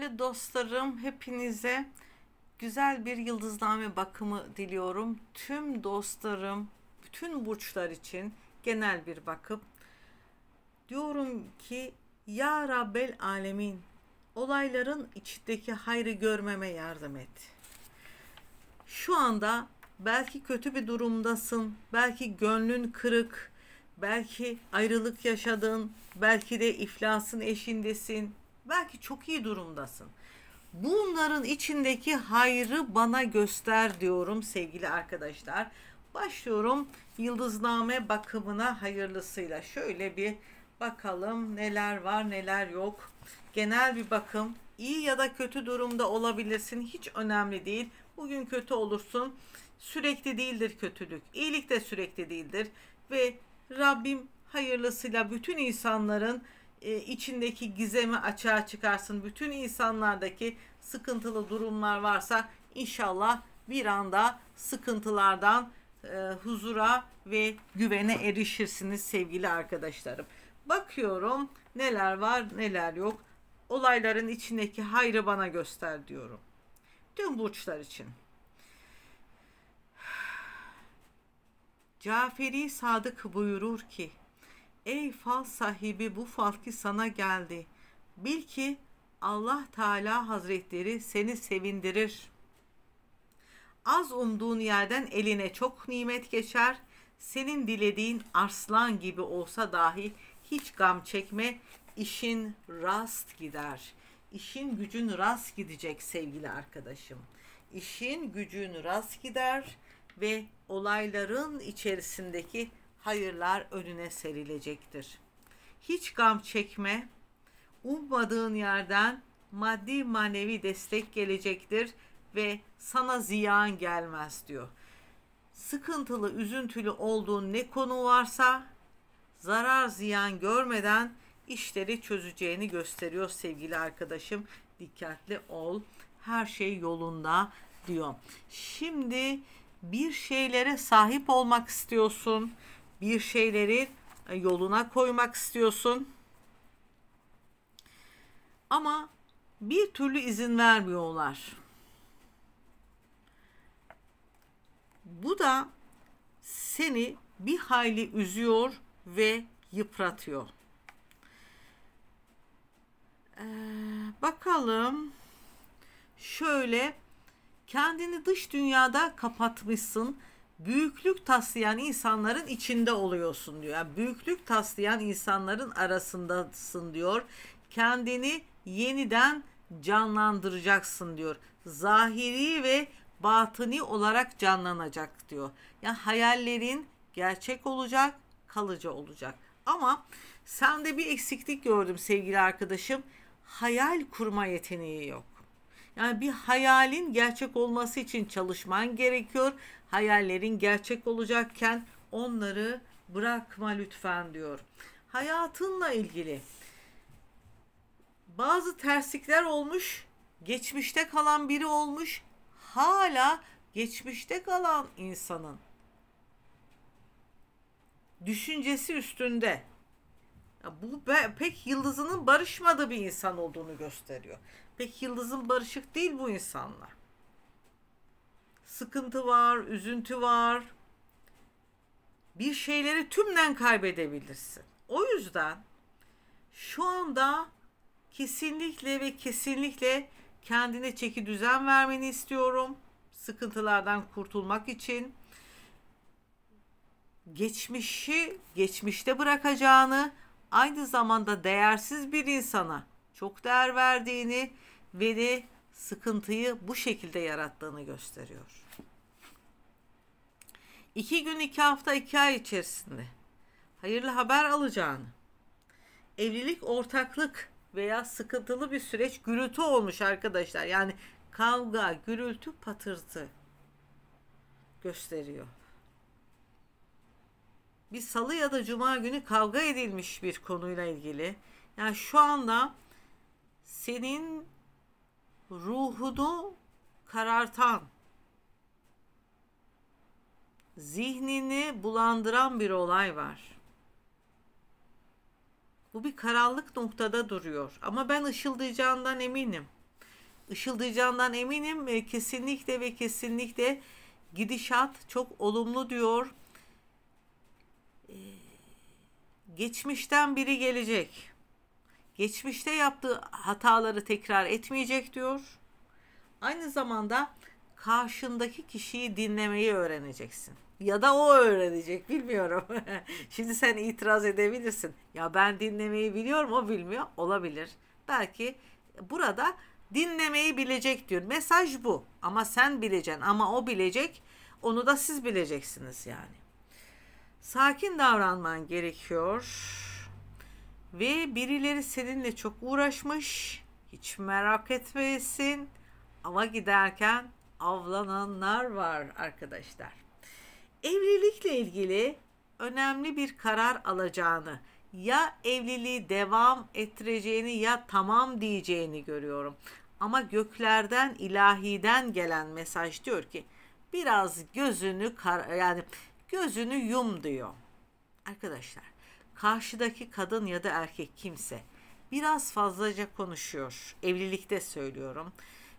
Değerli dostlarım, hepinize güzel bir yıldızname bakımı diliyorum. Tüm dostlarım, bütün burçlar için genel bir bakıp Diyorum ki ya Rabbel Alemin olayların içindeki hayrı görmeme yardım et. Şu anda belki kötü bir durumdasın, belki gönlün kırık, belki ayrılık yaşadın, belki de iflasın eşindesin, Belki çok iyi durumdasın. Bunların içindeki hayrı bana göster diyorum sevgili arkadaşlar. Başlıyorum yıldızname bakımına hayırlısıyla. Şöyle bir bakalım neler var neler yok. Genel bir bakım. İyi ya da kötü durumda olabilirsin. Hiç önemli değil. Bugün kötü olursun. Sürekli değildir kötülük. İyilik de sürekli değildir. Ve Rabbim hayırlısıyla bütün insanların e, içindeki gizemi açığa çıkarsın. Bütün insanlardaki sıkıntılı durumlar varsa inşallah bir anda sıkıntılardan e, huzura ve güvene erişirsiniz sevgili arkadaşlarım. Bakıyorum neler var neler yok. Olayların içindeki hayrı bana göster diyorum. Tüm burçlar için. Caferi Sadık buyurur ki Ey fal sahibi bu fal ki sana geldi. Bil ki Allah Teala Hazretleri seni sevindirir. Az umduğun yerden eline çok nimet geçer. Senin dilediğin arslan gibi olsa dahi hiç gam çekme. İşin rast gider. İşin gücün rast gidecek sevgili arkadaşım. İşin gücün rast gider ve olayların içerisindeki hayırlar önüne serilecektir. Hiç gam çekme, ummadığın yerden maddi manevi destek gelecektir ve sana ziyan gelmez diyor. Sıkıntılı, üzüntülü olduğun ne konu varsa zarar ziyan görmeden işleri çözeceğini gösteriyor sevgili arkadaşım. Dikkatli ol. Her şey yolunda diyor. Şimdi bir şeylere sahip olmak istiyorsun bir şeyleri e, yoluna koymak istiyorsun. Ama bir türlü izin vermiyorlar. Bu da seni bir hayli üzüyor ve yıpratıyor. Ee, bakalım şöyle kendini dış dünyada kapatmışsın büyüklük taslayan insanların içinde oluyorsun diyor. Yani büyüklük taslayan insanların arasındasın diyor. Kendini yeniden canlandıracaksın diyor. Zahiri ve batini olarak canlanacak diyor. Yani hayallerin gerçek olacak, kalıcı olacak. Ama sende bir eksiklik gördüm sevgili arkadaşım. Hayal kurma yeteneği yok. Yani bir hayalin gerçek olması için çalışman gerekiyor. Hayallerin gerçek olacakken onları bırakma lütfen diyor. Hayatınla ilgili bazı terslikler olmuş, geçmişte kalan biri olmuş, hala geçmişte kalan insanın düşüncesi üstünde bu pek yıldızının barışmadığı bir insan olduğunu gösteriyor. Pek yıldızın barışık değil bu insanla. Sıkıntı var, üzüntü var. Bir şeyleri tümden kaybedebilirsin. O yüzden şu anda kesinlikle ve kesinlikle kendine çeki düzen vermeni istiyorum. Sıkıntılardan kurtulmak için geçmişi geçmişte bırakacağını aynı zamanda değersiz bir insana çok değer verdiğini ve de sıkıntıyı bu şekilde yarattığını gösteriyor. İki gün iki hafta iki ay içerisinde hayırlı haber alacağını, evlilik ortaklık veya sıkıntılı bir süreç gürültü olmuş arkadaşlar. Yani kavga, gürültü, patırtı gösteriyor bir salı ya da cuma günü kavga edilmiş bir konuyla ilgili. Yani şu anda senin ruhunu karartan, zihnini bulandıran bir olay var. Bu bir karanlık noktada duruyor. Ama ben ışıldayacağından eminim. Işıldayacağından eminim kesinlikle ve kesinlikle gidişat çok olumlu diyor ee, geçmişten biri gelecek. Geçmişte yaptığı hataları tekrar etmeyecek diyor. Aynı zamanda karşındaki kişiyi dinlemeyi öğreneceksin. Ya da o öğrenecek bilmiyorum. Şimdi sen itiraz edebilirsin. Ya ben dinlemeyi biliyorum o bilmiyor olabilir. Belki burada dinlemeyi bilecek diyor. Mesaj bu ama sen bileceksin ama o bilecek onu da siz bileceksiniz yani. Sakin davranman gerekiyor. Ve birileri seninle çok uğraşmış. Hiç merak etmeyesin. Ama giderken avlananlar var arkadaşlar. Evlilikle ilgili önemli bir karar alacağını, ya evliliği devam ettireceğini ya tamam diyeceğini görüyorum. Ama göklerden ilahiden gelen mesaj diyor ki biraz gözünü kar yani Gözünü yum diyor. Arkadaşlar karşıdaki kadın ya da erkek kimse biraz fazlaca konuşuyor. Evlilikte söylüyorum.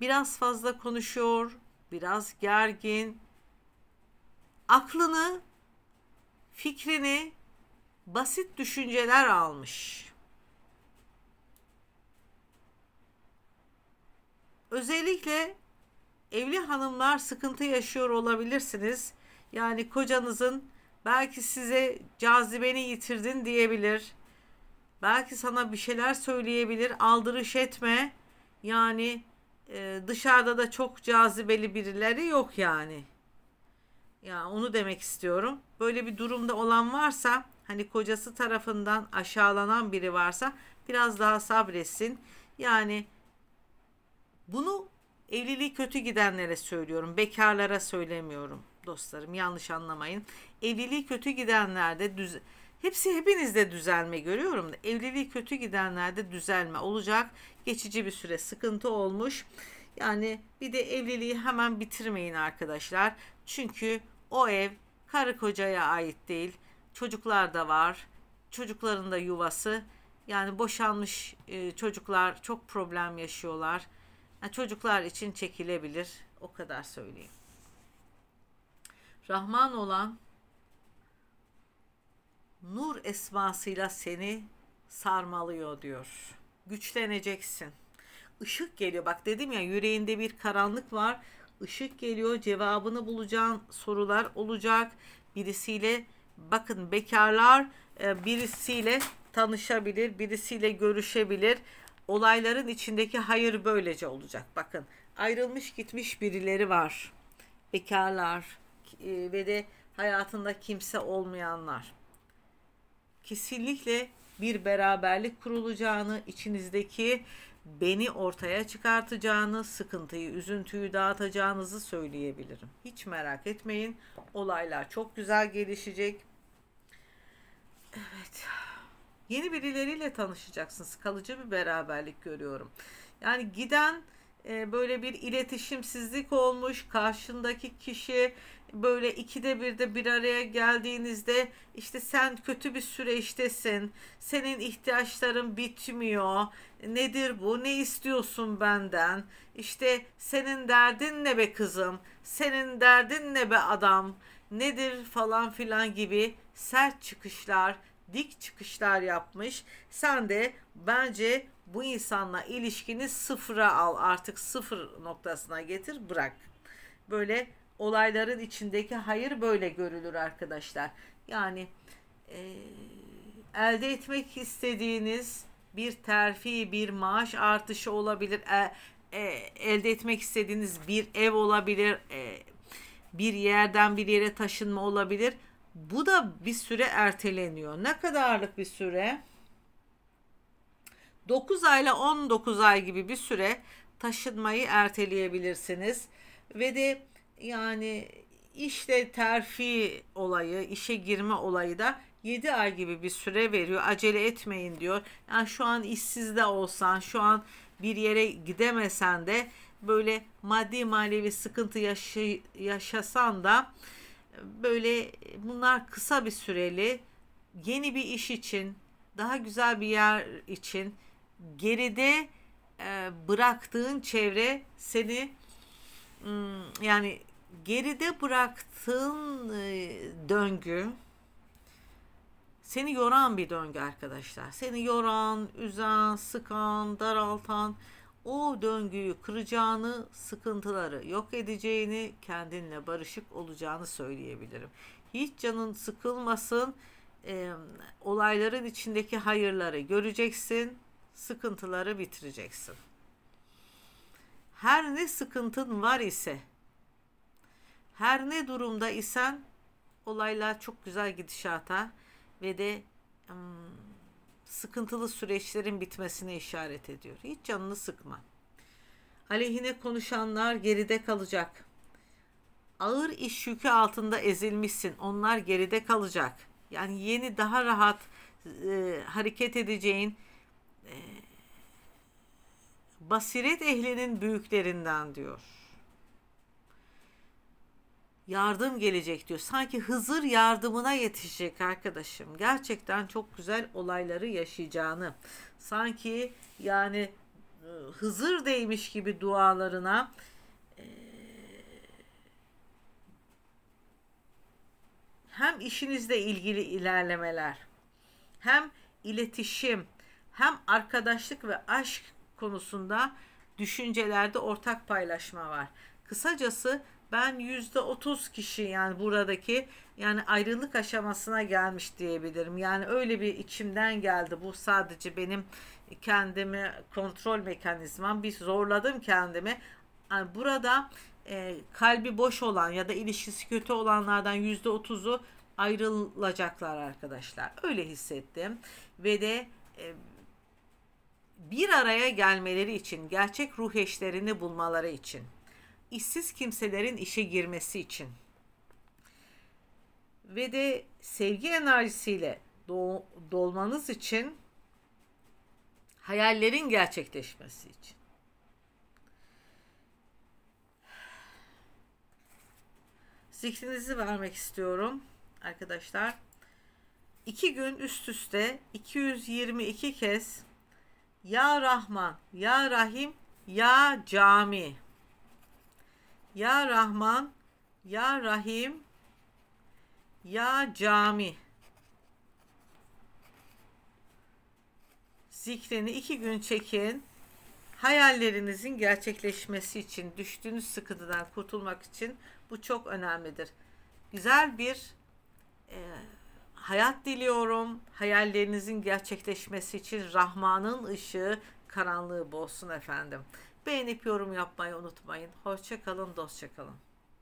Biraz fazla konuşuyor, biraz gergin. Aklını, fikrini basit düşünceler almış. Özellikle evli hanımlar sıkıntı yaşıyor olabilirsiniz. Yani kocanızın belki size cazibeni yitirdin diyebilir. Belki sana bir şeyler söyleyebilir. Aldırış etme. Yani e, dışarıda da çok cazibeli birileri yok yani. Ya yani onu demek istiyorum. Böyle bir durumda olan varsa hani kocası tarafından aşağılanan biri varsa biraz daha sabretsin. Yani bunu evliliği kötü gidenlere söylüyorum. Bekarlara söylemiyorum dostlarım yanlış anlamayın. Evliliği kötü gidenlerde düz hepsi hepinizde düzelme görüyorum da evliliği kötü gidenlerde düzelme olacak. Geçici bir süre sıkıntı olmuş. Yani bir de evliliği hemen bitirmeyin arkadaşlar. Çünkü o ev karı kocaya ait değil. Çocuklar da var. Çocukların da yuvası. Yani boşanmış e, çocuklar çok problem yaşıyorlar. çocuklar için çekilebilir. O kadar söyleyeyim. Rahman olan nur esmasıyla seni sarmalıyor diyor. Güçleneceksin. Işık geliyor. Bak dedim ya yüreğinde bir karanlık var. Işık geliyor. Cevabını bulacağın sorular olacak. Birisiyle bakın bekarlar e, birisiyle tanışabilir, birisiyle görüşebilir. Olayların içindeki hayır böylece olacak. Bakın ayrılmış gitmiş birileri var. Bekarlar, e, ve de hayatında kimse olmayanlar. Kesinlikle bir beraberlik kurulacağını, içinizdeki beni ortaya çıkartacağını, sıkıntıyı, üzüntüyü dağıtacağınızı söyleyebilirim. Hiç merak etmeyin. Olaylar çok güzel gelişecek. Evet. Yeni birileriyle tanışacaksınız. Kalıcı bir beraberlik görüyorum. Yani giden ee, böyle bir iletişimsizlik olmuş. Karşındaki kişi böyle ikide bir de bir araya geldiğinizde işte sen kötü bir süreçtesin. Senin ihtiyaçların bitmiyor. Nedir bu? Ne istiyorsun benden? işte senin derdin ne be kızım? Senin derdin ne be adam? Nedir falan filan gibi sert çıkışlar, dik çıkışlar yapmış. Sen de bence bu insanla ilişkini sıfıra al artık sıfır noktasına getir bırak. Böyle olayların içindeki hayır böyle görülür arkadaşlar. Yani e, elde etmek istediğiniz bir terfi, bir maaş artışı olabilir. E, e, elde etmek istediğiniz bir ev olabilir. E, bir yerden bir yere taşınma olabilir. Bu da bir süre erteleniyor. Ne kadarlık bir süre? 9 ay ile 19 ay gibi bir süre taşınmayı erteleyebilirsiniz. Ve de yani işte terfi olayı, işe girme olayı da 7 ay gibi bir süre veriyor. Acele etmeyin diyor. Yani şu an işsiz de olsan, şu an bir yere gidemesen de böyle maddi manevi sıkıntı yaşı, yaşasan da böyle bunlar kısa bir süreli yeni bir iş için, daha güzel bir yer için geride e, bıraktığın çevre seni hmm, yani geride bıraktığın e, döngü seni yoran bir döngü arkadaşlar. Seni yoran, üzen, sıkan, daraltan o döngüyü kıracağını, sıkıntıları yok edeceğini, kendinle barışık olacağını söyleyebilirim. Hiç canın sıkılmasın. E, olayların içindeki hayırları göreceksin sıkıntıları bitireceksin. Her ne sıkıntın var ise, her ne durumda isen olaylar çok güzel gidişata ve de ım, sıkıntılı süreçlerin bitmesine işaret ediyor. Hiç canını sıkma. Aleyhine konuşanlar geride kalacak. Ağır iş yükü altında ezilmişsin. Onlar geride kalacak. Yani yeni daha rahat e, hareket edeceğin, basiret ehlinin büyüklerinden diyor. Yardım gelecek diyor. Sanki Hızır yardımına yetişecek arkadaşım. Gerçekten çok güzel olayları yaşayacağını. Sanki yani e, Hızır değmiş gibi dualarına e, hem işinizle ilgili ilerlemeler, hem iletişim, hem arkadaşlık ve aşk konusunda düşüncelerde ortak paylaşma var. Kısacası ben yüzde otuz kişi yani buradaki yani ayrılık aşamasına gelmiş diyebilirim. Yani öyle bir içimden geldi bu sadece benim kendimi kontrol mekanizmam bir zorladım kendimi. Yani burada e, kalbi boş olan ya da ilişkisi kötü olanlardan yüzde otuzu ayrılacaklar arkadaşlar. Öyle hissettim ve de e, bir araya gelmeleri için, gerçek ruh eşlerini bulmaları için, işsiz kimselerin işe girmesi için ve de sevgi enerjisiyle dolmanız için hayallerin gerçekleşmesi için. Zikrinizi vermek istiyorum arkadaşlar. İki gün üst üste 222 kez ya Rahman, Ya Rahim, Ya Cami. Ya Rahman, Ya Rahim, Ya Cami. Zikrini iki gün çekin. Hayallerinizin gerçekleşmesi için, düştüğünüz sıkıntıdan kurtulmak için bu çok önemlidir. Güzel bir e, hayat diliyorum. Hayallerinizin gerçekleşmesi için Rahman'ın ışığı karanlığı bozsun efendim. Beğenip yorum yapmayı unutmayın. Hoşçakalın, dostçakalın.